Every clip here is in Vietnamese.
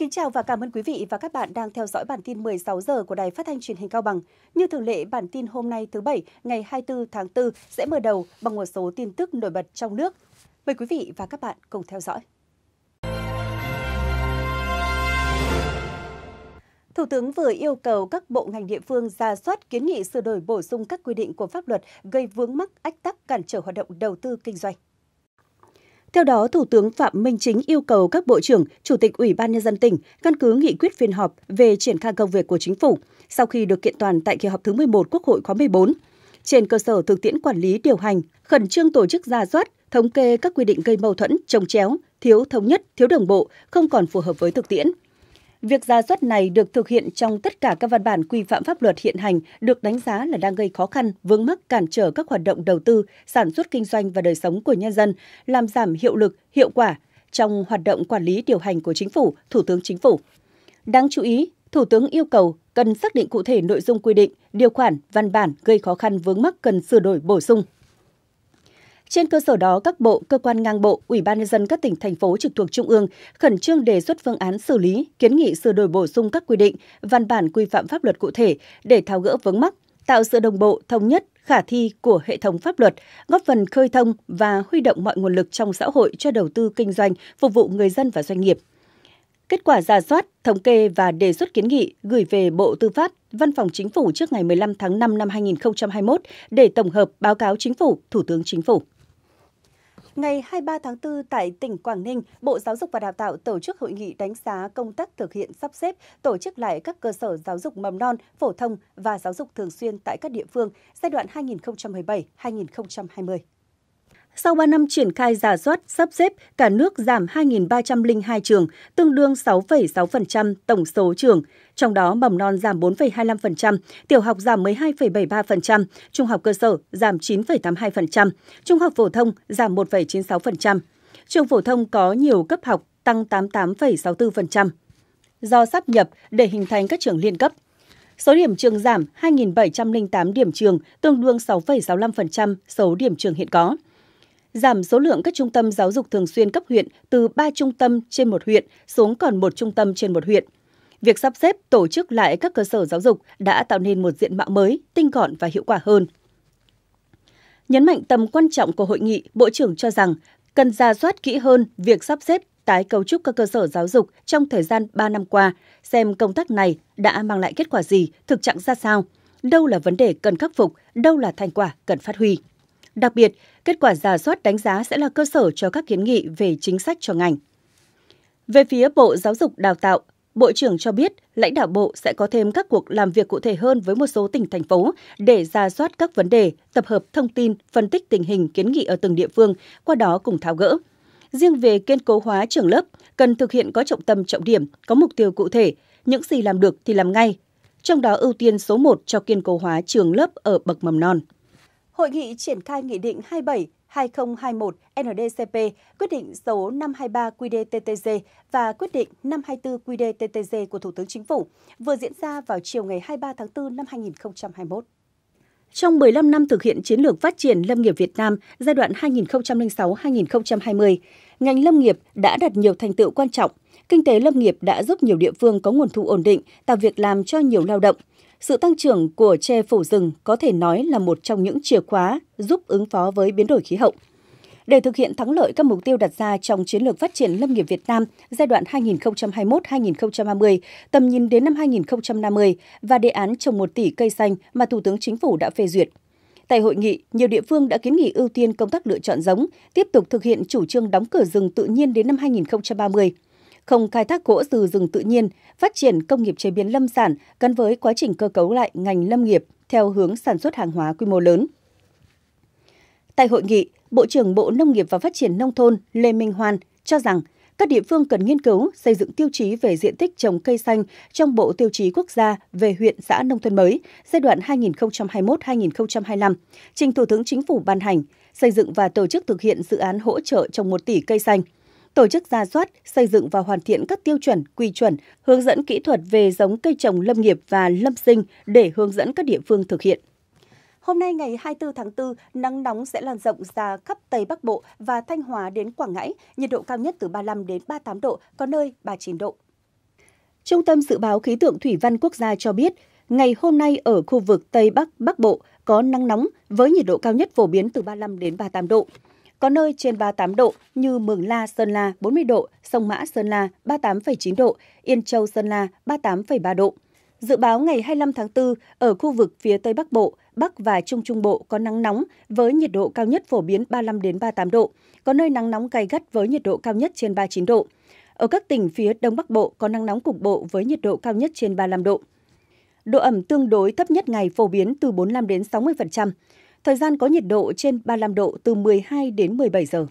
Kính chào và cảm ơn quý vị và các bạn đang theo dõi bản tin 16 giờ của Đài Phát thanh Truyền hình Cao Bằng. Như thường lệ, bản tin hôm nay thứ Bảy, ngày 24 tháng 4 sẽ mở đầu bằng một số tin tức nổi bật trong nước. Mời quý vị và các bạn cùng theo dõi. Thủ tướng vừa yêu cầu các bộ ngành địa phương ra soát kiến nghị sửa đổi bổ sung các quy định của pháp luật gây vướng mắc ách tắc cản trở hoạt động đầu tư kinh doanh. Theo đó, Thủ tướng Phạm Minh Chính yêu cầu các bộ trưởng, chủ tịch Ủy ban nhân dân tỉnh căn cứ nghị quyết phiên họp về triển khai công việc của chính phủ sau khi được kiện toàn tại kỳ họp thứ 11 Quốc hội khóa 14. Trên cơ sở thực tiễn quản lý điều hành, khẩn trương tổ chức ra soát, thống kê các quy định gây mâu thuẫn, trồng chéo, thiếu thống nhất, thiếu đồng bộ, không còn phù hợp với thực tiễn, Việc ra soát này được thực hiện trong tất cả các văn bản quy phạm pháp luật hiện hành được đánh giá là đang gây khó khăn, vướng mắc cản trở các hoạt động đầu tư, sản xuất kinh doanh và đời sống của nhân dân, làm giảm hiệu lực, hiệu quả trong hoạt động quản lý điều hành của chính phủ, Thủ tướng Chính phủ. Đáng chú ý, Thủ tướng yêu cầu cần xác định cụ thể nội dung quy định, điều khoản, văn bản gây khó khăn vướng mắc cần sửa đổi bổ sung. Trên cơ sở đó, các bộ, cơ quan ngang bộ, Ủy ban nhân dân các tỉnh thành phố trực thuộc trung ương khẩn trương đề xuất phương án xử lý, kiến nghị sửa đổi bổ sung các quy định, văn bản quy phạm pháp luật cụ thể để tháo gỡ vướng mắc, tạo sự đồng bộ, thống nhất, khả thi của hệ thống pháp luật, góp phần khơi thông và huy động mọi nguồn lực trong xã hội cho đầu tư kinh doanh, phục vụ người dân và doanh nghiệp. Kết quả giả soát, thống kê và đề xuất kiến nghị gửi về Bộ Tư pháp, Văn phòng Chính phủ trước ngày 15 tháng 5 năm 2021 để tổng hợp báo cáo Chính phủ, Thủ tướng Chính phủ. Ngày 23 tháng 4 tại tỉnh Quảng Ninh, Bộ Giáo dục và Đào tạo tổ chức hội nghị đánh giá công tác thực hiện sắp xếp, tổ chức lại các cơ sở giáo dục mầm non, phổ thông và giáo dục thường xuyên tại các địa phương giai đoạn 2017-2020. Sau 3 năm triển khai giả soát, sắp xếp, cả nước giảm 2.302 trường, tương đương 6,6% tổng số trường. Trong đó, mầm non giảm 4,25%, tiểu học giảm 12,73%, trung học cơ sở giảm 9,82%, trung học phổ thông giảm 1,96%. Trường phổ thông có nhiều cấp học tăng 88,64%. Do sắp nhập để hình thành các trường liên cấp, Số điểm trường giảm 2.708 điểm trường, tương đương 6,65% số điểm trường hiện có giảm số lượng các trung tâm giáo dục thường xuyên cấp huyện từ 3 trung tâm trên một huyện xuống còn một trung tâm trên một huyện. Việc sắp xếp tổ chức lại các cơ sở giáo dục đã tạo nên một diện mạo mới, tinh gọn và hiệu quả hơn. Nhấn mạnh tầm quan trọng của hội nghị, Bộ trưởng cho rằng cần ra soát kỹ hơn việc sắp xếp tái cấu trúc các cơ sở giáo dục trong thời gian 3 năm qua, xem công tác này đã mang lại kết quả gì, thực trạng ra sao, đâu là vấn đề cần khắc phục, đâu là thành quả cần phát huy. Đặc biệt, kết quả giả soát đánh giá sẽ là cơ sở cho các kiến nghị về chính sách cho ngành. Về phía Bộ Giáo dục Đào tạo, Bộ trưởng cho biết lãnh đạo bộ sẽ có thêm các cuộc làm việc cụ thể hơn với một số tỉnh thành phố để ra soát các vấn đề, tập hợp thông tin, phân tích tình hình kiến nghị ở từng địa phương, qua đó cùng tháo gỡ. Riêng về kiên cố hóa trường lớp, cần thực hiện có trọng tâm trọng điểm, có mục tiêu cụ thể, những gì làm được thì làm ngay. Trong đó ưu tiên số 1 cho kiên cố hóa trường lớp ở bậc mầm non. Hội nghị triển khai Nghị định 27-2021-NDCP, quyết định số 523-QDTTG và quyết định 524-QDTTG của Thủ tướng Chính phủ vừa diễn ra vào chiều ngày 23 tháng 4 năm 2021. Trong 15 năm thực hiện chiến lược phát triển lâm nghiệp Việt Nam giai đoạn 2006-2020, ngành lâm nghiệp đã đạt nhiều thành tựu quan trọng. Kinh tế lâm nghiệp đã giúp nhiều địa phương có nguồn thu ổn định, tạo việc làm cho nhiều lao động, sự tăng trưởng của che phủ rừng có thể nói là một trong những chìa khóa giúp ứng phó với biến đổi khí hậu. Để thực hiện thắng lợi các mục tiêu đặt ra trong chiến lược phát triển lâm nghiệp Việt Nam giai đoạn 2021-2030, tầm nhìn đến năm 2050 và đề án trồng 1 tỷ cây xanh mà Thủ tướng Chính phủ đã phê duyệt. Tại hội nghị, nhiều địa phương đã kiến nghị ưu tiên công tác lựa chọn giống, tiếp tục thực hiện chủ trương đóng cửa rừng tự nhiên đến năm 2030 không khai thác gỗ từ rừng tự nhiên, phát triển công nghiệp chế biến lâm sản gắn với quá trình cơ cấu lại ngành lâm nghiệp theo hướng sản xuất hàng hóa quy mô lớn. Tại hội nghị, Bộ trưởng Bộ Nông nghiệp và Phát triển Nông thôn Lê Minh Hoan cho rằng các địa phương cần nghiên cứu xây dựng tiêu chí về diện tích trồng cây xanh trong Bộ Tiêu chí Quốc gia về huyện xã nông thôn mới giai đoạn 2021-2025, trình Thủ tướng Chính phủ ban hành, xây dựng và tổ chức thực hiện dự án hỗ trợ trồng 1 tỷ cây xanh – tổ chức ra soát, xây dựng và hoàn thiện các tiêu chuẩn, quy chuẩn, hướng dẫn kỹ thuật về giống cây trồng lâm nghiệp và lâm sinh để hướng dẫn các địa phương thực hiện. Hôm nay ngày 24 tháng 4, nắng nóng sẽ lan rộng ra khắp Tây Bắc Bộ và Thanh Hóa đến Quảng Ngãi, nhiệt độ cao nhất từ 35 đến 38 độ, có nơi 39 độ. Trung tâm Dự báo Khí tượng Thủy văn Quốc gia cho biết, ngày hôm nay ở khu vực Tây Bắc Bắc Bộ có nắng nóng với nhiệt độ cao nhất phổ biến từ 35 đến 38 độ có nơi trên 38 độ như Mường La, Sơn La 40 độ, Sông Mã, Sơn La 38,9 độ, Yên Châu, Sơn La 38,3 độ. Dự báo ngày 25 tháng 4, ở khu vực phía Tây Bắc Bộ, Bắc và Trung Trung Bộ có nắng nóng với nhiệt độ cao nhất phổ biến 35 đến 38 độ, có nơi nắng nóng gay gắt với nhiệt độ cao nhất trên 39 độ. Ở các tỉnh phía Đông Bắc Bộ có nắng nóng cục bộ với nhiệt độ cao nhất trên 35 độ. Độ ẩm tương đối thấp nhất ngày phổ biến từ 45 đến 60%. Thời gian có nhiệt độ trên 35 độ từ 12 đến 17 giờ.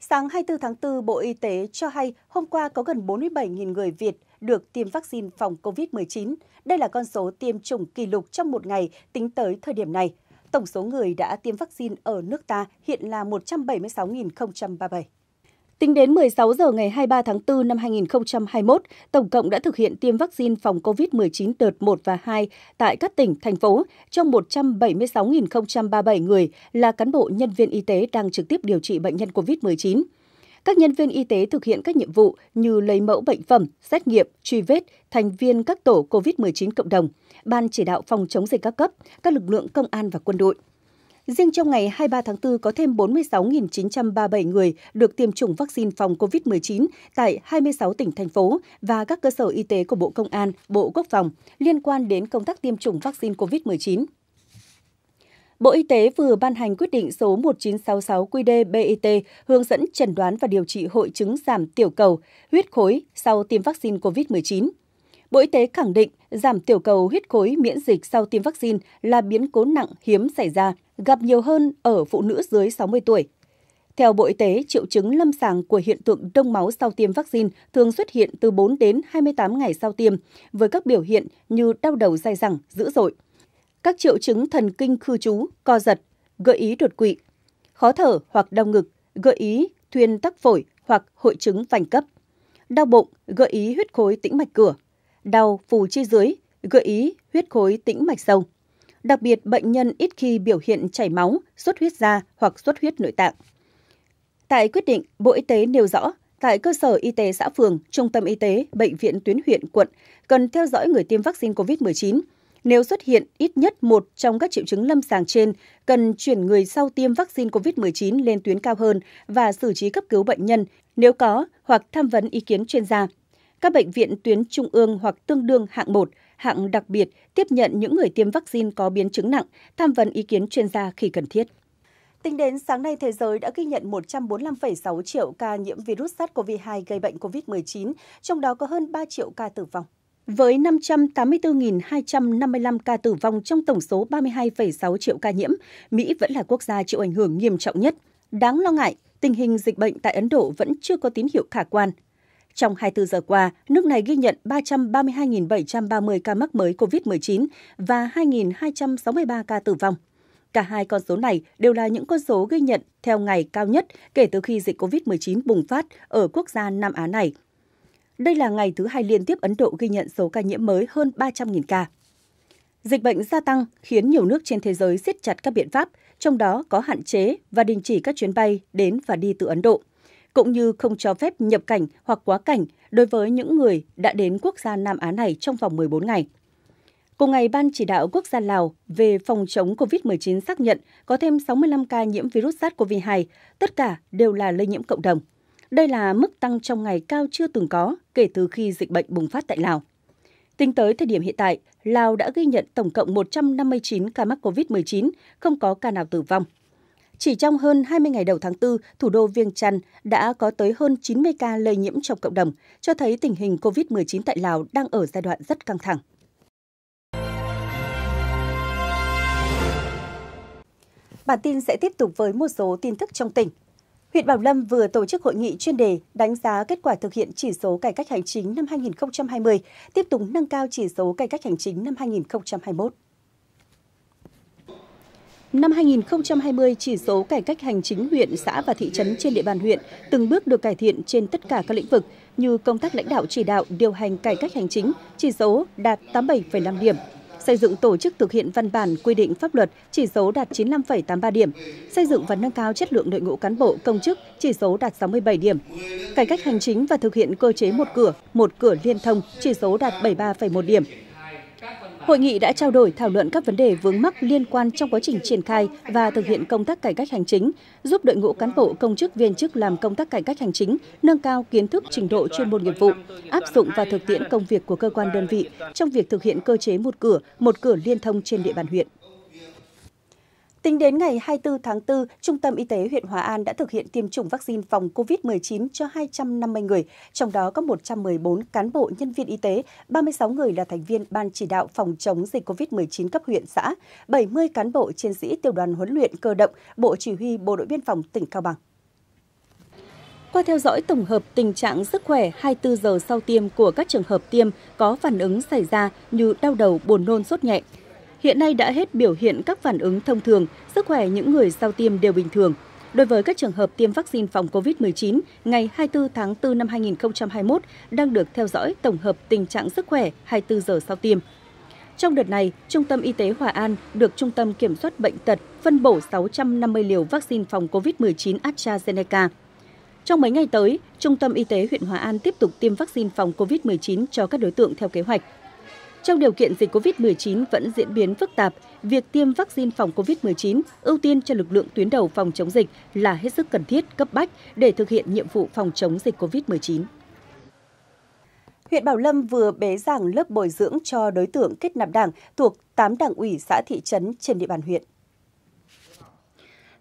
Sáng 24 tháng 4, Bộ Y tế cho hay hôm qua có gần 47.000 người Việt được tiêm vaccine phòng COVID-19. Đây là con số tiêm chủng kỷ lục trong một ngày tính tới thời điểm này. Tổng số người đã tiêm vaccine ở nước ta hiện là 176.037. Tính đến 16 giờ ngày 23 tháng 4 năm 2021, tổng cộng đã thực hiện tiêm vaccine phòng COVID-19 đợt 1 và 2 tại các tỉnh, thành phố cho 176.037 người là cán bộ nhân viên y tế đang trực tiếp điều trị bệnh nhân COVID-19. Các nhân viên y tế thực hiện các nhiệm vụ như lấy mẫu bệnh phẩm, xét nghiệm, truy vết, thành viên các tổ COVID-19 cộng đồng, ban chỉ đạo phòng chống dịch các cấp, các lực lượng công an và quân đội. Riêng trong ngày 23 tháng 4 có thêm 46.937 người được tiêm chủng vaccine phòng COVID-19 tại 26 tỉnh, thành phố và các cơ sở y tế của Bộ Công an, Bộ Quốc phòng liên quan đến công tác tiêm chủng vaccine COVID-19. Bộ Y tế vừa ban hành quyết định số 1966 QĐ-BIT hướng dẫn chẩn đoán và điều trị hội chứng giảm tiểu cầu, huyết khối sau tiêm vaccine COVID-19. Bộ Y tế khẳng định giảm tiểu cầu huyết khối miễn dịch sau tiêm vaccine là biến cố nặng hiếm xảy ra, gặp nhiều hơn ở phụ nữ dưới 60 tuổi. Theo Bộ Y tế, triệu chứng lâm sàng của hiện tượng đông máu sau tiêm vaccine thường xuất hiện từ 4 đến 28 ngày sau tiêm, với các biểu hiện như đau đầu dai dẳng, dữ dội. Các triệu chứng thần kinh khư trú, co giật, gợi ý đột quỵ, khó thở hoặc đau ngực, gợi ý thuyên tắc phổi hoặc hội chứng vành cấp. Đau bụng, gợi ý huyết khối tĩnh mạch cửa đau phù chi dưới, gợi ý huyết khối tĩnh mạch sâu. Đặc biệt, bệnh nhân ít khi biểu hiện chảy máu, xuất huyết da hoặc xuất huyết nội tạng. Tại quyết định, Bộ Y tế nêu rõ, tại cơ sở y tế xã phường, trung tâm y tế, bệnh viện tuyến huyện, quận, cần theo dõi người tiêm vaccine COVID-19. Nếu xuất hiện ít nhất một trong các triệu chứng lâm sàng trên, cần chuyển người sau tiêm vaccine COVID-19 lên tuyến cao hơn và xử trí cấp cứu bệnh nhân nếu có hoặc tham vấn ý kiến chuyên gia các bệnh viện tuyến trung ương hoặc tương đương hạng 1, hạng đặc biệt tiếp nhận những người tiêm vaccine có biến chứng nặng, tham vấn ý kiến chuyên gia khi cần thiết. Tính đến sáng nay, thế giới đã ghi nhận 145,6 triệu ca nhiễm virus SARS-CoV-2 gây bệnh COVID-19, trong đó có hơn 3 triệu ca tử vong. Với 584.255 ca tử vong trong tổng số 32,6 triệu ca nhiễm, Mỹ vẫn là quốc gia chịu ảnh hưởng nghiêm trọng nhất. Đáng lo ngại, tình hình dịch bệnh tại Ấn Độ vẫn chưa có tín hiệu khả quan. Trong 24 giờ qua, nước này ghi nhận 332.730 ca mắc mới COVID-19 và 2.263 ca tử vong. Cả hai con số này đều là những con số ghi nhận theo ngày cao nhất kể từ khi dịch COVID-19 bùng phát ở quốc gia Nam Á này. Đây là ngày thứ hai liên tiếp Ấn Độ ghi nhận số ca nhiễm mới hơn 300.000 ca. Dịch bệnh gia tăng khiến nhiều nước trên thế giới siết chặt các biện pháp, trong đó có hạn chế và đình chỉ các chuyến bay đến và đi từ Ấn Độ – cũng như không cho phép nhập cảnh hoặc quá cảnh đối với những người đã đến quốc gia Nam Á này trong vòng 14 ngày. Cùng ngày, Ban Chỉ đạo Quốc gia Lào về phòng chống COVID-19 xác nhận có thêm 65 ca nhiễm virus SARS-CoV-2, tất cả đều là lây nhiễm cộng đồng. Đây là mức tăng trong ngày cao chưa từng có kể từ khi dịch bệnh bùng phát tại Lào. Tính tới thời điểm hiện tại, Lào đã ghi nhận tổng cộng 159 ca mắc COVID-19, không có ca nào tử vong. Chỉ trong hơn 20 ngày đầu tháng 4, thủ đô Viêng Chăn đã có tới hơn 90 ca lây nhiễm trong cộng đồng, cho thấy tình hình COVID-19 tại Lào đang ở giai đoạn rất căng thẳng. Bản tin sẽ tiếp tục với một số tin tức trong tỉnh. Huyện Bảo Lâm vừa tổ chức hội nghị chuyên đề đánh giá kết quả thực hiện chỉ số cải cách hành chính năm 2020, tiếp tục nâng cao chỉ số cải cách hành chính năm 2021. Năm 2020, chỉ số cải cách hành chính huyện, xã và thị trấn trên địa bàn huyện từng bước được cải thiện trên tất cả các lĩnh vực như công tác lãnh đạo chỉ đạo, điều hành cải cách hành chính, chỉ số đạt 87,5 điểm, xây dựng tổ chức thực hiện văn bản quy định pháp luật, chỉ số đạt 95,83 điểm, xây dựng và nâng cao chất lượng đội ngũ cán bộ công chức, chỉ số đạt 67 điểm, cải cách hành chính và thực hiện cơ chế một cửa, một cửa liên thông, chỉ số đạt 73,1 điểm, Hội nghị đã trao đổi thảo luận các vấn đề vướng mắc liên quan trong quá trình triển khai và thực hiện công tác cải cách hành chính, giúp đội ngũ cán bộ công chức viên chức làm công tác cải cách hành chính, nâng cao kiến thức trình độ chuyên môn nghiệp vụ, áp dụng và thực tiễn công việc của cơ quan đơn vị trong việc thực hiện cơ chế một cửa, một cửa liên thông trên địa bàn huyện. Tính đến ngày 24 tháng 4, Trung tâm Y tế huyện Hòa An đã thực hiện tiêm chủng vaccine phòng COVID-19 cho 250 người, trong đó có 114 cán bộ nhân viên y tế, 36 người là thành viên Ban chỉ đạo phòng chống dịch COVID-19 cấp huyện xã, 70 cán bộ chiến sĩ tiểu đoàn huấn luyện cơ động, Bộ Chỉ huy Bộ đội Biên phòng tỉnh Cao Bằng. Qua theo dõi tổng hợp tình trạng sức khỏe 24 giờ sau tiêm của các trường hợp tiêm có phản ứng xảy ra như đau đầu, buồn nôn, sốt nhẹ, hiện nay đã hết biểu hiện các phản ứng thông thường, sức khỏe những người sau tiêm đều bình thường. Đối với các trường hợp tiêm vaccine phòng COVID-19 ngày 24 tháng 4 năm 2021 đang được theo dõi tổng hợp tình trạng sức khỏe 24 giờ sau tiêm. Trong đợt này, Trung tâm Y tế Hòa An được Trung tâm Kiểm soát Bệnh tật phân bổ 650 liều vaccine phòng COVID-19 AstraZeneca. Trong mấy ngày tới, Trung tâm Y tế huyện Hòa An tiếp tục tiêm vaccine phòng COVID-19 cho các đối tượng theo kế hoạch. Trong điều kiện dịch COVID-19 vẫn diễn biến phức tạp, việc tiêm vaccine phòng COVID-19 ưu tiên cho lực lượng tuyến đầu phòng chống dịch là hết sức cần thiết, cấp bách để thực hiện nhiệm vụ phòng chống dịch COVID-19. Huyện Bảo Lâm vừa bế giảng lớp bồi dưỡng cho đối tượng kết nạp đảng thuộc 8 đảng ủy xã thị trấn trên địa bàn huyện.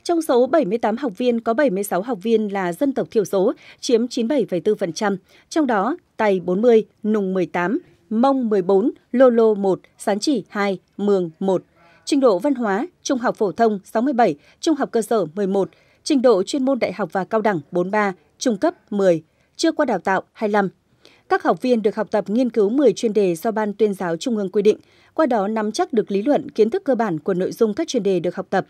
Trong số 78 học viên có 76 học viên là dân tộc thiểu số, chiếm 97,4%, trong đó Tày 40, Nùng 18, Mông 14, Lô 1, Sán Chỉ 2, Mường 1. Trình độ văn hóa, trung học phổ thông 67, trung học cơ sở 11, trình độ chuyên môn đại học và cao đẳng 43, trung cấp 10, chưa qua đào tạo 25. Các học viên được học tập nghiên cứu 10 chuyên đề do Ban tuyên giáo Trung ương quy định, qua đó nắm chắc được lý luận, kiến thức cơ bản của nội dung các chuyên đề được học tập.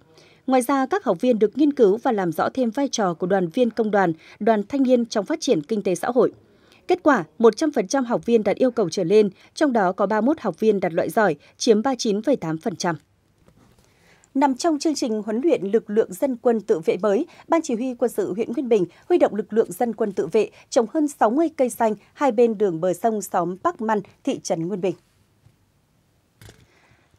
Ngoài ra, các học viên được nghiên cứu và làm rõ thêm vai trò của đoàn viên công đoàn, đoàn thanh niên trong phát triển kinh tế xã hội – Kết quả, 100% học viên đạt yêu cầu trở lên, trong đó có 31 học viên đạt loại giỏi, chiếm 39,8%. Nằm trong chương trình huấn luyện lực lượng dân quân tự vệ mới, Ban Chỉ huy quân sự huyện Nguyên Bình huy động lực lượng dân quân tự vệ trồng hơn 60 cây xanh hai bên đường bờ sông xóm Bắc Măn, thị trấn Nguyên Bình.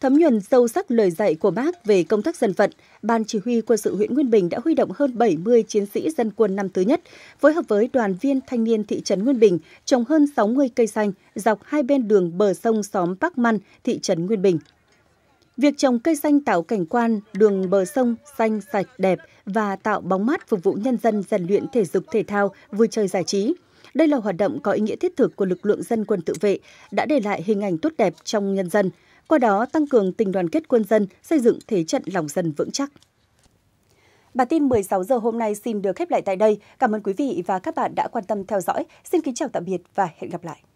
Thấm nhuần sâu sắc lời dạy của bác về công tác dân vận, Ban Chỉ huy Quân sự huyện Nguyên Bình đã huy động hơn 70 chiến sĩ dân quân năm thứ nhất, phối hợp với đoàn viên thanh niên thị trấn Nguyên Bình trồng hơn 60 cây xanh dọc hai bên đường bờ sông xóm Bắc Măn, thị trấn Nguyên Bình. Việc trồng cây xanh tạo cảnh quan, đường bờ sông xanh sạch đẹp và tạo bóng mát phục vụ nhân dân rèn luyện thể dục thể thao, vui chơi giải trí. Đây là hoạt động có ý nghĩa thiết thực của lực lượng dân quân tự vệ, đã để lại hình ảnh tốt đẹp trong nhân dân – qua đó tăng cường tình đoàn kết quân dân, xây dựng thế trận lòng dân vững chắc. Bản tin 16 giờ hôm nay xin được khép lại tại đây. Cảm ơn quý vị và các bạn đã quan tâm theo dõi. Xin kính chào tạm biệt và hẹn gặp lại.